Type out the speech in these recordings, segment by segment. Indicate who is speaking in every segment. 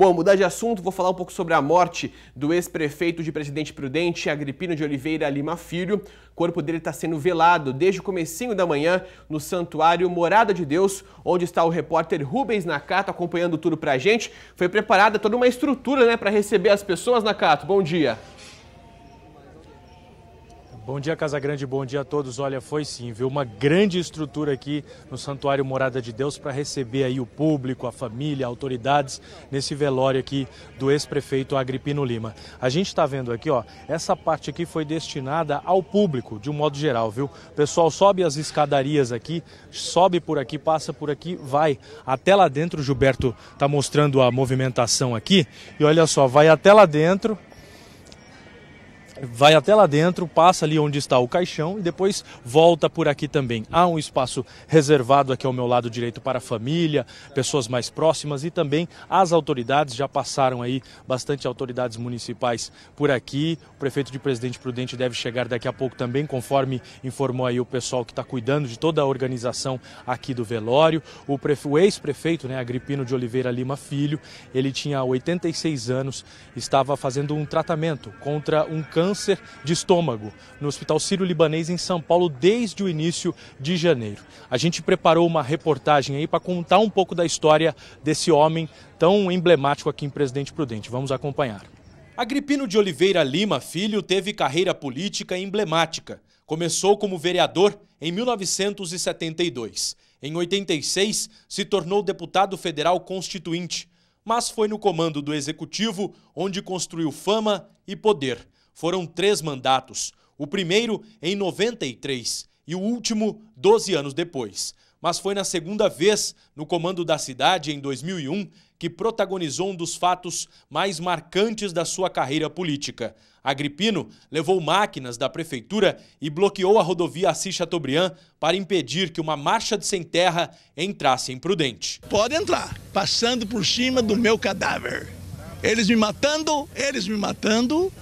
Speaker 1: Bom, mudar de assunto, vou falar um pouco sobre a morte do ex-prefeito de Presidente Prudente, Agripino de Oliveira Lima Filho. O corpo dele está sendo velado desde o comecinho da manhã no santuário Morada de Deus, onde está o repórter Rubens Nakato acompanhando tudo pra gente. Foi preparada toda uma estrutura né, para receber as pessoas, Nakato. Bom dia. Bom dia, Casa Grande, bom dia a todos. Olha, foi sim, viu? Uma grande estrutura aqui no Santuário Morada de Deus para receber aí o público, a família, autoridades nesse velório aqui do ex-prefeito Agripino Lima. A gente está vendo aqui, ó, essa parte aqui foi destinada ao público, de um modo geral, viu? O pessoal sobe as escadarias aqui, sobe por aqui, passa por aqui, vai até lá dentro. O Gilberto está mostrando a movimentação aqui. E olha só, vai até lá dentro vai até lá dentro, passa ali onde está o caixão e depois volta por aqui também. Há um espaço reservado aqui ao meu lado direito para a família, pessoas mais próximas e também as autoridades. Já passaram aí bastante autoridades municipais por aqui. O prefeito de Presidente Prudente deve chegar daqui a pouco também, conforme informou aí o pessoal que está cuidando de toda a organização aqui do velório. O, o ex-prefeito, né, Agripino de Oliveira Lima Filho, ele tinha 86 anos, estava fazendo um tratamento contra um câncer câncer de estômago no Hospital Sírio-Libanês em São Paulo desde o início de janeiro. A gente preparou uma reportagem aí para contar um pouco da história desse homem tão emblemático aqui em Presidente Prudente. Vamos acompanhar. Agripino de Oliveira Lima Filho teve carreira política emblemática. Começou como vereador em 1972. Em 86, se tornou deputado federal constituinte, mas foi no comando do executivo onde construiu fama e poder. Foram três mandatos, o primeiro em 93 e o último 12 anos depois. Mas foi na segunda vez no comando da cidade, em 2001, que protagonizou um dos fatos mais marcantes da sua carreira política. Agripino levou máquinas da prefeitura e bloqueou a rodovia Assis Chateaubriand para impedir que uma marcha de sem terra entrasse imprudente. Pode entrar, passando por cima do meu cadáver. Eles me matando, eles me matando,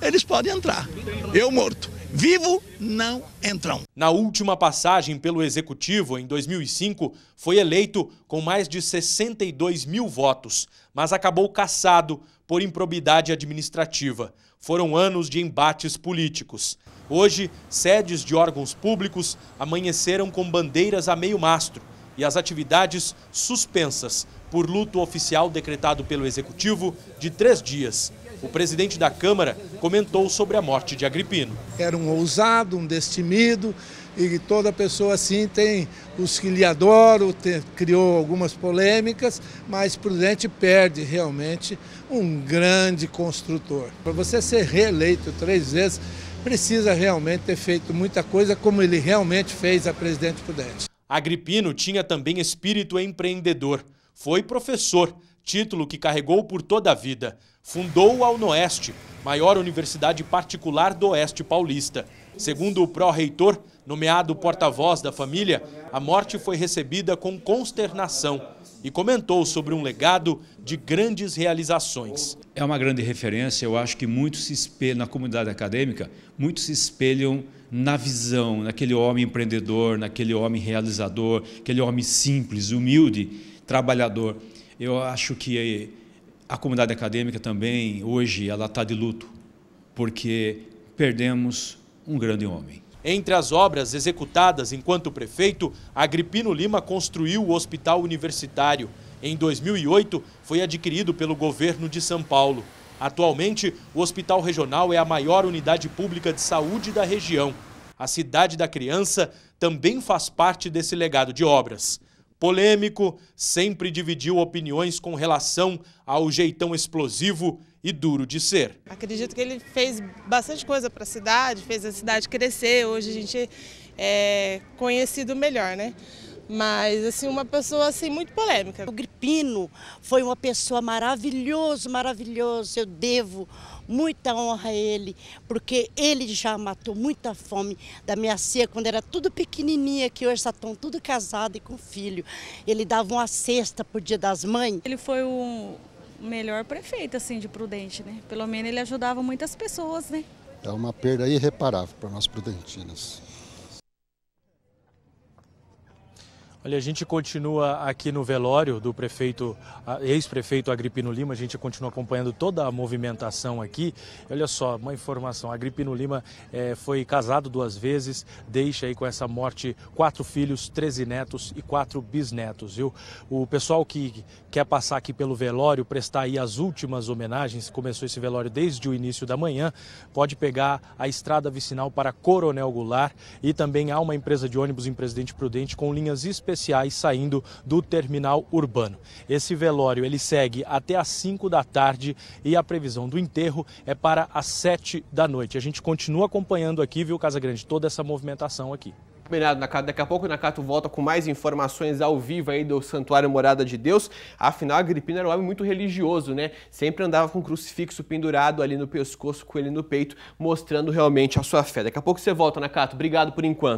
Speaker 1: eles podem entrar. Eu morto. Vivo, não entram. Na última passagem pelo Executivo, em 2005, foi eleito com mais de 62 mil votos, mas acabou cassado por improbidade administrativa. Foram anos de embates políticos. Hoje, sedes de órgãos públicos amanheceram com bandeiras a meio mastro e as atividades suspensas por luto oficial decretado pelo Executivo de três dias. O presidente da Câmara comentou sobre a morte de Agripino. Era um ousado, um destemido e toda pessoa assim tem os que lhe adoram, criou algumas polêmicas, mas Prudente perde realmente um grande construtor. Para você ser reeleito três vezes, precisa realmente ter feito muita coisa como ele realmente fez a presidente Prudente. Agripino tinha também espírito empreendedor. Foi professor, título que carregou por toda a vida. Fundou a Unoeste, maior universidade particular do Oeste Paulista. Segundo o pró-reitor, nomeado porta-voz da família, a morte foi recebida com consternação e comentou sobre um legado de grandes realizações. É uma grande referência, eu acho que muitos se espelham na comunidade acadêmica, muitos se espelham na visão, naquele homem empreendedor, naquele homem realizador, aquele homem simples, humilde, trabalhador. Eu acho que a comunidade acadêmica também, hoje, ela está de luto, porque perdemos um grande homem. Entre as obras executadas enquanto prefeito, Agripino Lima construiu o Hospital Universitário. Em 2008, foi adquirido pelo governo de São Paulo. Atualmente, o Hospital Regional é a maior unidade pública de saúde da região. A Cidade da Criança também faz parte desse legado de obras. Polêmico, sempre dividiu opiniões com relação ao jeitão explosivo e duro de ser. Acredito que ele fez bastante coisa para a cidade, fez a cidade crescer. Hoje a gente é conhecido melhor, né? mas assim uma pessoa assim muito polêmica. O Gripino foi uma pessoa maravilhoso, maravilhoso. Eu devo muita honra a ele, porque ele já matou muita fome da minha ceia quando era tudo pequenininha, que hoje estão tudo casado e com filho. Ele dava uma cesta por Dia das Mães. Ele foi o melhor prefeito assim de Prudente, né? Pelo menos ele ajudava muitas pessoas, né? É uma perda irreparável para nós prudentinos. Olha, a gente continua aqui no velório do prefeito, ex-prefeito Agripino Lima, a gente continua acompanhando toda a movimentação aqui. Olha só, uma informação, Agripino Lima é, foi casado duas vezes, deixa aí com essa morte quatro filhos, treze netos e quatro bisnetos, viu? O pessoal que quer passar aqui pelo velório, prestar aí as últimas homenagens, começou esse velório desde o início da manhã, pode pegar a estrada vicinal para Coronel Goulart e também há uma empresa de ônibus em Presidente Prudente com linhas específicas saindo do terminal urbano. Esse velório ele segue até às 5 da tarde e a previsão do enterro é para às 7 da noite. A gente continua acompanhando aqui, viu, Casa Grande, toda essa movimentação aqui. Combinado, Nakato. Daqui a pouco o Nakato volta com mais informações ao vivo aí do Santuário Morada de Deus. Afinal, a Agripina era um homem muito religioso, né? Sempre andava com um crucifixo pendurado ali no pescoço, com ele no peito, mostrando realmente a sua fé. Daqui a pouco você volta, Nakato. Obrigado por enquanto.